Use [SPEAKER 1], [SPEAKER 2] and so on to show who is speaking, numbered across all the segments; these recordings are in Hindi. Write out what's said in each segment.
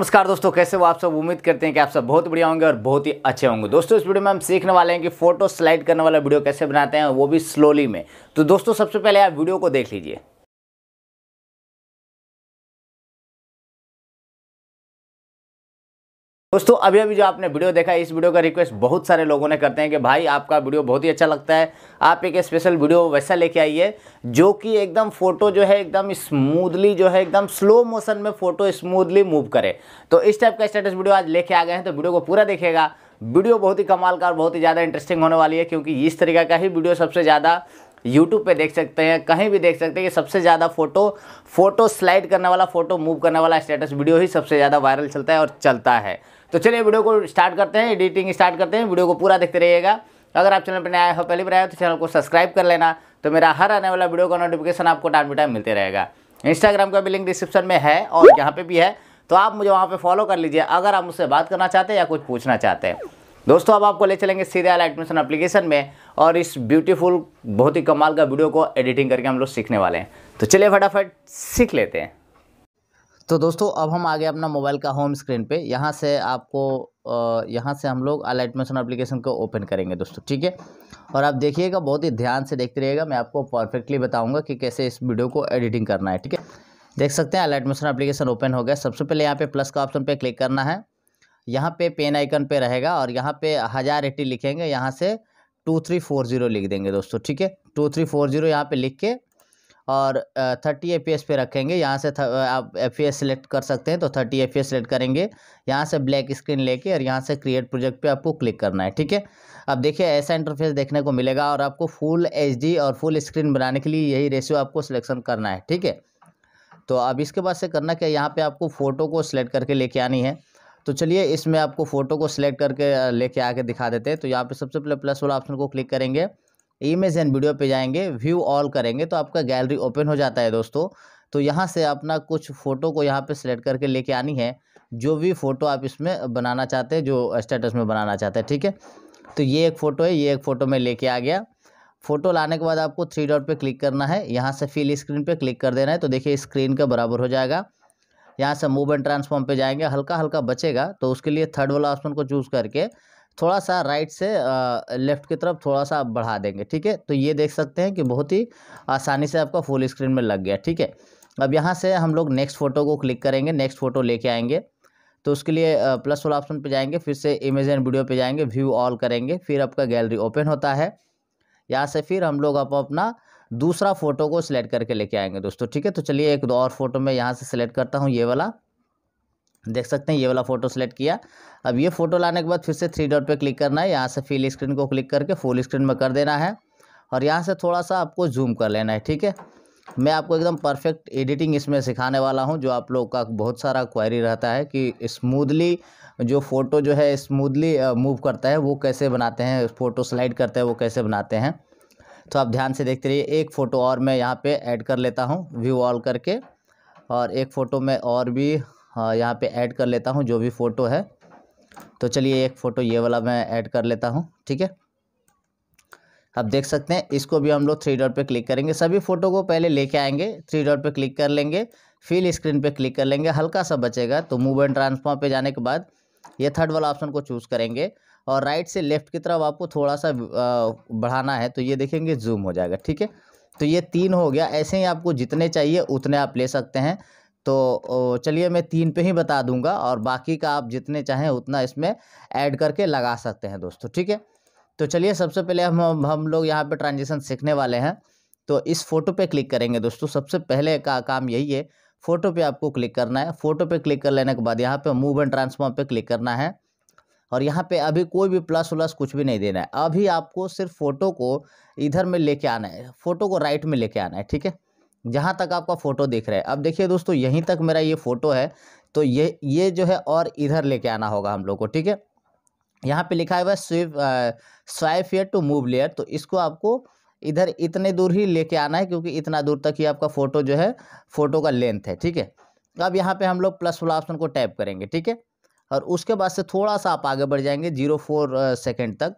[SPEAKER 1] नमस्कार दोस्तों कैसे हो आप सब उम्मीद करते हैं कि आप सब बहुत बढ़िया होंगे और बहुत ही अच्छे होंगे दोस्तों इस वीडियो में हम सीखने वाले हैं कि फोटो स्लाइड करने वाला वीडियो कैसे बनाते हैं वो भी स्लोली में तो दोस्तों सबसे पहले आप वीडियो को देख लीजिए दोस्तों अभी अभी जो आपने वीडियो देखा है इस वीडियो का रिक्वेस्ट बहुत सारे लोगों ने करते हैं कि भाई आपका वीडियो बहुत ही अच्छा लगता है आप एक स्पेशल वीडियो वैसा लेके आइए जो कि एकदम फोटो जो है एकदम स्मूथली जो है एकदम स्लो मोशन में फोटो स्मूथली मूव करे तो इस टाइप का स्टेटस वीडियो आज लेके आ गए हैं तो वीडियो को पूरा देखेगा वीडियो बहुत ही कमाल का और बहुत ही ज़्यादा इंटरेस्टिंग होने वाली है क्योंकि इस तरीके का ही वीडियो सबसे ज़्यादा यूट्यूब पे देख सकते हैं कहीं भी देख सकते हैं कि सबसे ज़्यादा फोटो फोटो स्लाइड करने वाला फोटो मूव करने वाला स्टेटस वीडियो ही सबसे ज़्यादा वायरल चलता है और चलता है तो चलिए वीडियो को स्टार्ट करते हैं एडिटिंग स्टार्ट करते हैं वीडियो को पूरा देखते रहिएगा अगर आप चैनल पर नया हो पहली बार आए तो चैनल को सब्सक्राइब कर लेना तो मेरा हर आने वाला वीडियो का नोटिफिकेशन आपको टाइम टू टाइम मिलते रहेगा इंस्टाग्राम का भी लिंक डिस्क्रिप्शन में है और यहाँ पर भी है तो आप मुझे वहाँ पर फॉलो कर लीजिए अगर आप मुझसे बात करना चाहते हैं या कुछ पूछना चाहते हैं दोस्तों अब आपको ले चलेंगे सीरियल एडमिशन अप्लीकेशन में और इस ब्यूटीफुल बहुत ही कमाल का वीडियो को एडिटिंग करके हम लोग सीखने वाले हैं तो चलिए फटाफट सीख लेते हैं तो दोस्तों अब हम आ गए अपना मोबाइल का होम स्क्रीन पे यहाँ से आपको यहाँ से हम लोग अलाइटमेशन एप्लीकेशन को ओपन करेंगे दोस्तों ठीक है और आप देखिएगा बहुत ही ध्यान से देखते रहिएगा मैं आपको परफेक्टली बताऊँगा कि कैसे इस वीडियो को एडिटिंग करना है ठीक है देख सकते हैं अलाइटमेशन एप्लीकेशन ओपन हो गया सबसे पहले यहाँ पे प्लस का ऑप्शन पर क्लिक करना है यहाँ पे पेन आइकन पे रहेगा और यहाँ पे हज़ार एटी लिखेंगे यहाँ से टू थ्री फोर जीरो लिख देंगे दोस्तों ठीक है टू थ्री फोर जीरो यहाँ पे लिख के और थर्टी एफ पे रखेंगे यहाँ से आप एफ सेलेक्ट कर सकते हैं तो थर्टी एफ सेलेक्ट करेंगे यहाँ से ब्लैक स्क्रीन लेके और यहाँ से क्रिएट प्रोजेक्ट पे आपको क्लिक करना है ठीक है अब देखिए ऐसा इंटरफेस देखने को मिलेगा और आपको फुल एच और फुल स्क्रीन बनाने के लिए यही रेशियो आपको सिलेक्शन करना है ठीक है तो अब इसके बाद से करना क्या यहाँ पर आपको फ़ोटो को सिलेक्ट करके लेके आनी है तो चलिए इसमें आपको फ़ोटो को सिलेक्ट करके लेके आके दिखा देते हैं तो यहाँ पर सबसे पहले प्लस वाला ऑप्शन को क्लिक करेंगे इमेज एंड वीडियो पे जाएंगे व्यू ऑल करेंगे तो आपका गैलरी ओपन हो जाता है दोस्तों तो यहाँ से अपना कुछ फ़ोटो को यहाँ पे सेलेक्ट करके लेके आनी है जो भी फ़ोटो आप इसमें बनाना चाहते हैं जो स्टेटस में बनाना चाहते हैं ठीक है तो ये एक फ़ोटो है ये एक फ़ोटो में लेके आ गया फ़ोटो लाने के बाद आपको थ्री डॉट पर क्लिक करना है यहाँ से फिल स्क्रीन पर क्लिक कर देना है तो देखिए स्क्रीन का बराबर हो जाएगा यहाँ से मूव एंड ट्रांसफॉर्म पे जाएंगे हल्का हल्का बचेगा तो उसके लिए थर्ड वाला ऑप्शन को चूज़ करके थोड़ा सा राइट से लेफ़्ट की तरफ थोड़ा सा बढ़ा देंगे ठीक है तो ये देख सकते हैं कि बहुत ही आसानी से आपका फुल स्क्रीन में लग गया ठीक है अब यहाँ से हम लोग नेक्स्ट फोटो को क्लिक करेंगे नेक्स्ट फोटो लेके आएंगे तो उसके लिए प्लस वाला ऑप्शन पे जाएंगे फिर से इमेज एंड वीडियो पे जाएंगे व्यू ऑल करेंगे फिर आपका गैलरी ओपन होता है यहाँ से फिर हम लोग आप अपना दूसरा फोटो को सिलेक्ट करके लेके आएंगे दोस्तों ठीक है तो चलिए एक दो और फोटो मैं यहाँ से सिलेक्ट करता हूँ ये वाला देख सकते हैं ये वाला फोटो सेलेक्ट किया अब ये फोटो लाने के बाद फिर से थ्री डॉट पे क्लिक करना है यहाँ से फील स्क्रीन को क्लिक करके फुल स्क्रीन में कर देना है और यहाँ से थोड़ा सा आपको जूम कर लेना है ठीक है मैं आपको एकदम परफेक्ट एडिटिंग इसमें सिखाने वाला हूँ जो आप लोग का बहुत सारा क्वायरी रहता है कि स्मूदली जो फ़ोटो जो है स्मूदली मूव करता है वो कैसे बनाते हैं फ़ोटो स्लाइड करते हैं वो कैसे बनाते हैं तो आप ध्यान से देखते रहिए एक फ़ोटो और मैं यहाँ पर ऐड कर लेता हूँ व्यू ऑल करके और एक फ़ोटो में और भी हाँ, यहाँ पे ऐड कर लेता हूँ जो भी फ़ोटो है तो चलिए एक फ़ोटो ये वाला मैं ऐड कर लेता हूँ ठीक है अब देख सकते हैं इसको भी हम लोग थ्री डॉट पे क्लिक करेंगे सभी फ़ोटो को पहले लेके आएंगे थ्री डॉट पे क्लिक कर लेंगे फिल स्क्रीन पे क्लिक कर लेंगे हल्का सा बचेगा तो मूव एंड ट्रांसफॉर्म पे जाने के बाद ये थर्ड वाला ऑप्शन को चूज़ करेंगे और राइट से लेफ्ट की तरफ आपको थोड़ा सा बढ़ाना है तो ये देखेंगे जूम हो जाएगा ठीक है तो ये तीन हो गया ऐसे ही आपको जितने चाहिए उतने आप ले सकते हैं तो चलिए मैं तीन पे ही बता दूंगा और बाकी का आप जितने चाहें उतना इसमें ऐड करके लगा सकते हैं दोस्तों ठीक है तो चलिए सबसे पहले हम हम लोग यहाँ पे ट्रांजेक्शन सीखने वाले हैं तो इस फ़ोटो पे क्लिक करेंगे दोस्तों सबसे पहले का काम यही है फ़ोटो पे आपको क्लिक करना है फ़ोटो पे क्लिक कर लेने के बाद यहाँ पे मूव एंड ट्रांसफॉर्म पे क्लिक करना है और यहाँ पे अभी कोई भी प्लस व्लस कुछ भी नहीं देना है अभी आपको सिर्फ फ़ोटो को इधर में लेके आना है फ़ोटो को राइट में लेके आना है ठीक है जहाँ तक आपका फ़ोटो देख रहा है अब देखिए दोस्तों यहीं तक मेरा ये फ़ोटो है तो ये ये जो है और इधर लेके आना होगा हम लोग को ठीक है यहाँ पे लिखा हुआ है swipe swipe here to move layer तो इसको आपको इधर इतने दूर ही लेके आना है क्योंकि इतना दूर तक ही आपका फ़ोटो जो है फ़ोटो का लेंथ है ठीक है अब यहाँ पे हम लोग प्लस वाला ऑप्शन को टैप करेंगे ठीक है और उसके बाद से थोड़ा सा आप आगे बढ़ जाएंगे जीरो फोर सेकेंड तक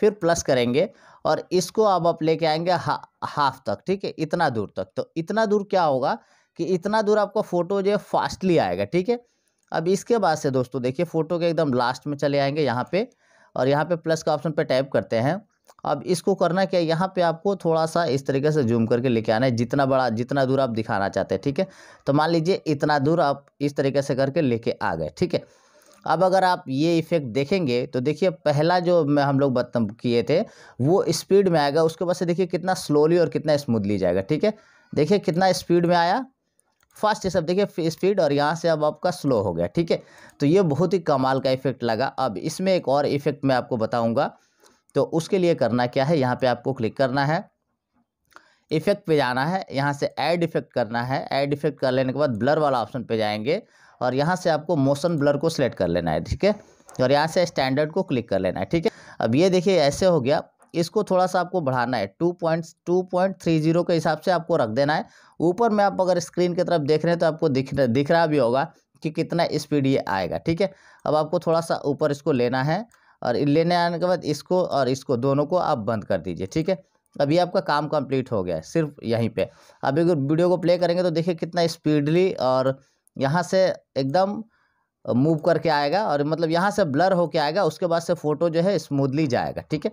[SPEAKER 1] फिर प्लस करेंगे और इसको अब आप लेके आएंगे हा, हाफ तक ठीक है इतना दूर तक तो इतना दूर क्या होगा कि इतना दूर आपका फोटो जो है फास्टली आएगा ठीक है अब इसके बाद से दोस्तों देखिए फोटो के एकदम लास्ट में चले आएंगे यहाँ पे और यहाँ पे प्लस का ऑप्शन पे टाइप करते हैं अब इसको करना क्या है यहाँ पे आपको थोड़ा सा इस तरीके से जूम करके लेके आना है जितना बड़ा जितना दूर आप दिखाना चाहते हैं ठीक है तो मान लीजिए इतना दूर आप इस तरीके से करके लेके आ गए ठीक है अब अगर आप ये इफ़ेक्ट देखेंगे तो देखिए पहला जो हम लोग बदतम किए थे वो स्पीड में आएगा उसके बाद से देखिए कितना स्लोली और कितना स्मूथली जाएगा ठीक है देखिए कितना स्पीड में आया फास्ट ये सब देखिए स्पीड और यहाँ से अब आपका स्लो हो गया ठीक है तो ये बहुत ही कमाल का इफेक्ट लगा अब इसमें एक और इफेक्ट मैं आपको बताऊँगा तो उसके लिए करना क्या है यहाँ पे आपको क्लिक करना है इफेक्ट पे जाना है यहाँ से ऐड इफेक्ट करना है ऐड इफेक्ट कर लेने के बाद ब्लर वाला ऑप्शन पे जाएंगे और यहाँ से आपको मोशन ब्लर को सिलेक्ट कर लेना है ठीक है और यहाँ से स्टैंडर्ड को क्लिक कर लेना है ठीक है अब ये देखिए ऐसे हो गया इसको थोड़ा सा आपको बढ़ाना है two point two point three zero के हिसाब से आपको रख देना है ऊपर में आप अगर स्क्रीन की तरफ देख रहे हैं तो आपको दिख दिख रहा भी होगा कि कितना स्पीड ये आएगा ठीक है अब आपको थोड़ा सा ऊपर इसको लेना है और लेने आने के बाद इसको और इसको दोनों को आप बंद कर दीजिए ठीक है अब ये आपका काम कंप्लीट हो गया है सिर्फ यहीं पे अभी अगर वीडियो को प्ले करेंगे तो देखिए कितना स्पीडली और यहाँ से एकदम मूव करके आएगा और मतलब यहाँ से ब्लर होके आएगा उसके बाद से फ़ोटो जो है स्मूदली जाएगा ठीक है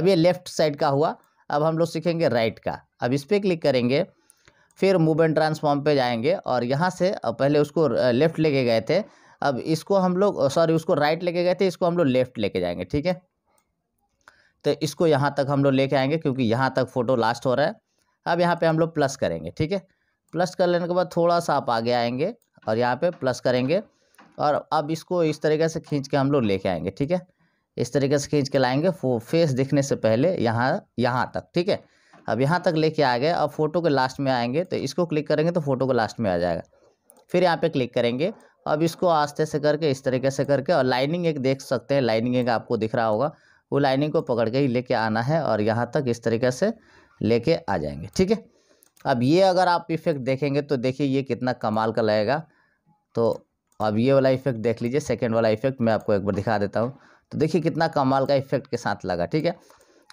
[SPEAKER 1] अब ये लेफ़्ट साइड का हुआ अब हम लोग सीखेंगे राइट का अब इस पर क्लिक करेंगे फिर मूव एंड ट्रांसफॉर्म पे जाएंगे और यहाँ से पहले उसको लेफ़्ट लेके गए थे अब इसको हम लोग सॉरी उसको राइट लेके गए थे इसको हम लोग लेफ़्ट लेके जाएंगे ठीक है तो इसको यहाँ तक हम लोग लेके आएंगे क्योंकि यहाँ तक फ़ोटो लास्ट हो रहा है अब यहाँ पे हम लोग प्लस करेंगे ठीक है प्लस कर लेने के बाद थोड़ा सा आप आगे आएंगे और यहाँ पे प्लस करेंगे और अब इसको इस तरीके से खींच के हम लोग लेके आएंगे ठीक है इस तरीके से खींच के लाएंगे फेस दिखने से पहले यहाँ यहाँ तक ठीक है अब यहाँ तक लेके आ गए अब फोटो के लास्ट में आएंगे तो इसको क्लिक करेंगे तो फोटो के लास्ट में आ जाएगा फिर यहाँ पे क्लिक करेंगे अब इसको आस्ते से करके इस तरीके से करके और लाइनिंग एक देख सकते हैं लाइनिंग एक आपको दिख रहा होगा वो लाइनिंग को पकड़ के ही लेके आना है और यहाँ तक इस तरीके से लेके आ जाएंगे ठीक है अब ये अगर आप इफ़ेक्ट देखेंगे तो देखिए ये कितना कमाल का लगेगा तो अब ये वाला इफेक्ट देख लीजिए सेकेंड वाला इफेक्ट मैं आपको एक बार दिखा देता हूँ तो देखिए कितना कमाल का इफेक्ट के साथ लगा ठीक है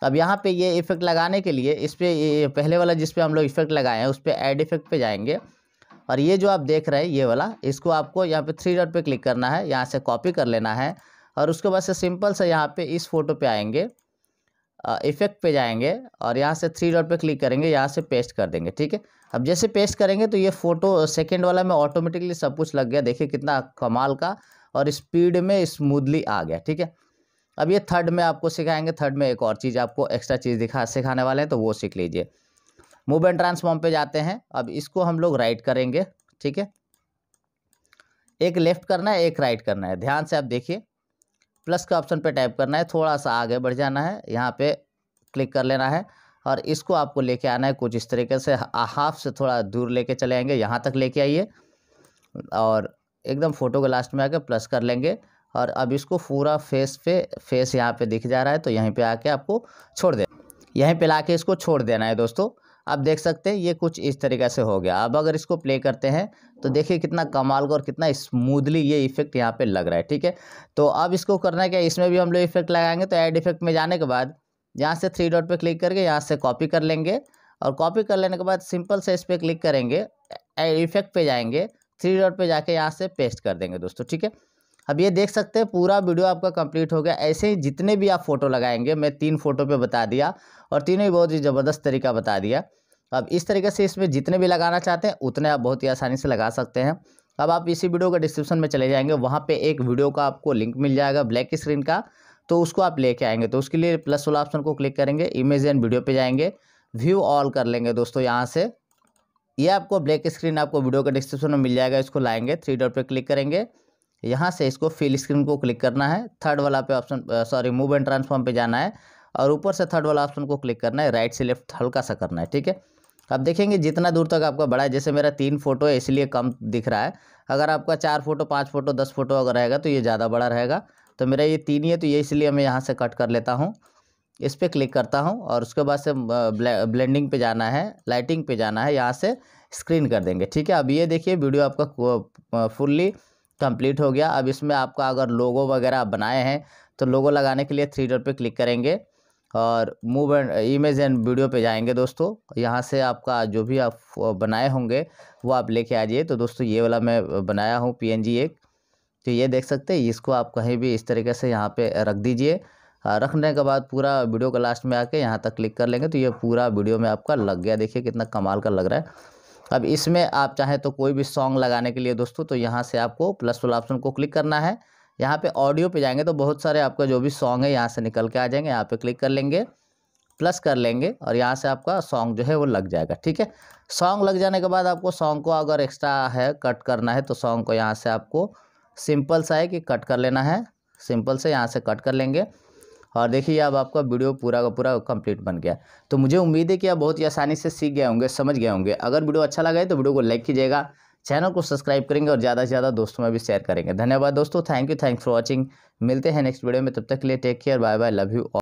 [SPEAKER 1] अब यहाँ पे ये इफेक्ट लगाने के लिए इस पर पहले वाला जिस पे हम लोग इफेक्ट लगाए हैं उस पर एड इफेक्ट पे जाएंगे और ये जो आप देख रहे हैं ये वाला इसको आपको यहाँ पे थ्री डॉट पे क्लिक करना है यहाँ से कॉपी कर लेना है और उसके बाद से सिंपल से यहाँ पे इस फोटो पे आएंगे इफेक्ट पे जाएंगे और यहाँ से थ्री डॉट पे क्लिक करेंगे यहाँ से पेस्ट कर देंगे ठीक है अब जैसे पेस्ट करेंगे तो ये फोटो सेकेंड वाला में ऑटोमेटिकली सब कुछ लग गया देखिए कितना कमाल का और स्पीड में स्मूदली आ गया ठीक है अब ये थर्ड में आपको सिखाएंगे थर्ड में एक और चीज़ आपको एक्स्ट्रा चीज़ दिखा सिखाने वाले हैं तो वो सीख लीजिए मूव एंड ट्रांसफॉर्म पे जाते हैं अब इसको हम लोग राइट करेंगे ठीक है एक लेफ्ट करना है एक राइट करना है ध्यान से आप देखिए प्लस के ऑप्शन पे टाइप करना है थोड़ा सा आगे बढ़ जाना है यहाँ पे क्लिक कर लेना है और इसको आपको लेके आना है कुछ इस तरीके से हाफ से थोड़ा दूर लेके चले आएंगे यहाँ तक लेके आइए और एकदम फ़ोटो के लास्ट में आके प्लस कर लेंगे और अब इसको पूरा फेस पे फेस यहाँ पे दिख जा रहा है तो यहीं पे आके आपको छोड़ दे यहीं पे लाके इसको छोड़ देना है दोस्तों आप देख सकते हैं ये कुछ इस तरीके से हो गया अब अगर इसको प्ले करते हैं तो देखिए कितना कमाल का और कितना स्मूदली ये इफेक्ट यहाँ पे लग रहा है ठीक है तो अब इसको करना है क्या इसमें भी हम लोग इफेक्ट लगाएंगे तो ऐड इफेक्ट में जाने के बाद यहाँ से थ्री डॉट पर क्लिक करके यहाँ से कॉपी कर लेंगे और कॉपी कर लेने के बाद सिंपल से इस पर क्लिक करेंगे इफेक्ट पर जाएंगे थ्री डॉट पर जाके यहाँ से पेस्ट कर देंगे दोस्तों ठीक है अब ये देख सकते हैं पूरा वीडियो आपका कंप्लीट हो गया ऐसे ही जितने भी आप फ़ोटो लगाएंगे मैं तीन फ़ोटो पे बता दिया और तीनों ही बहुत ही ज़बरदस्त तरीका बता दिया तो आप इस तरीके से इसमें जितने भी लगाना चाहते हैं उतने आप बहुत ही आसानी से लगा सकते हैं अब आप इसी वीडियो का डिस्क्रिप्शन में चले जाएंगे वहाँ पे एक वीडियो का आपको लिंक मिल जाएगा ब्लैक स्क्रीन का तो उसको आप लेके आएंगे तो उसके लिए प्लस वाला ऑप्शन को क्लिक करेंगे इमेज एंड वीडियो पे जाएंगे व्यू ऑल कर लेंगे दोस्तों यहाँ से ये आपको ब्लैक स्क्रीन आपको वीडियो का डिस्क्रिप्शन में मिल जाएगा इसको लाएंगे थ्री डॉट पर क्लिक करेंगे यहाँ से इसको फिल स्क्रीन को क्लिक करना है थर्ड वाला पे option sorry move and transform पे जाना है और ऊपर से थर्ड वाला ऑप्शन को क्लिक करना है राइट से लेफ्ट हल्का सा करना है ठीक है तो आप देखेंगे जितना दूर तक आपका बड़ा है जैसे मेरा तीन फोटो है इसलिए कम दिख रहा है अगर आपका चार फोटो पाँच फोटो दस फोटो अगर रहेगा तो ये ज़्यादा बड़ा रहेगा तो मेरा ये तीन ही है तो ये इसलिए मैं यहाँ से कट कर लेता हूँ इस पर क्लिक करता हूँ और उसके बाद से ब्लेंडिंग पे जाना है लाइटिंग पे जाना है यहाँ से स्क्रीन कर देंगे ठीक है अब ये देखिए वीडियो आपका फुल्ली कंप्लीट हो गया अब इसमें आपका अगर लोगो वगैरह आप बनाए हैं तो लोगो लगाने के लिए थ्री डॉट पर क्लिक करेंगे और move and image and video पे जाएंगे दोस्तों यहाँ से आपका जो भी आप बनाए होंगे वो आप लेके आ जाइए तो दोस्तों ये वाला मैं बनाया हूँ पीएनजी एक तो ये देख सकते हैं इसको आप कहीं भी इस तरीके से यहाँ पे रख दीजिए रखने के बाद पूरा वीडियो का लास्ट में आके यहाँ तक क्लिक कर लेंगे तो ये पूरा वीडियो में आपका लग गया देखिए कितना कमाल का लग रहा है अब इसमें आप चाहें तो कोई भी सॉन्ग लगाने के लिए दोस्तों तो यहाँ से आपको प्लस वाला ऑप्शन को क्लिक करना है यहाँ पे ऑडियो पे जाएंगे तो बहुत सारे आपका जो भी सॉन्ग है यहाँ से निकल के आ जाएंगे यहाँ पे क्लिक कर लेंगे प्लस कर लेंगे और यहाँ से आपका सॉन्ग जो है वो लग जाएगा ठीक है सॉन्ग लग जाने के बाद आपको सॉन्ग को अगर एक्स्ट्रा है कट करना है तो सॉन्ग को यहाँ से आपको सिंपल सा है कि कट कर लेना है सिंपल से यहाँ से कट कर लेंगे और देखिए अब आपका वीडियो पूरा का पूरा कंप्लीट बन गया तो मुझे उम्मीद है कि आप बहुत ही आसानी से सीख गए होंगे समझ गए होंगे अगर वीडियो अच्छा लगा है तो वीडियो को लाइक कीजिएगा चैनल को सब्सक्राइब करेंगे और ज़्यादा से ज़्यादा दोस्तों में भी शेयर करेंगे धन्यवाद दोस्तों thank you thanks for watching मिलते हैं नेक्स्ट वीडियो में तब तक के लिए take care bye bye love you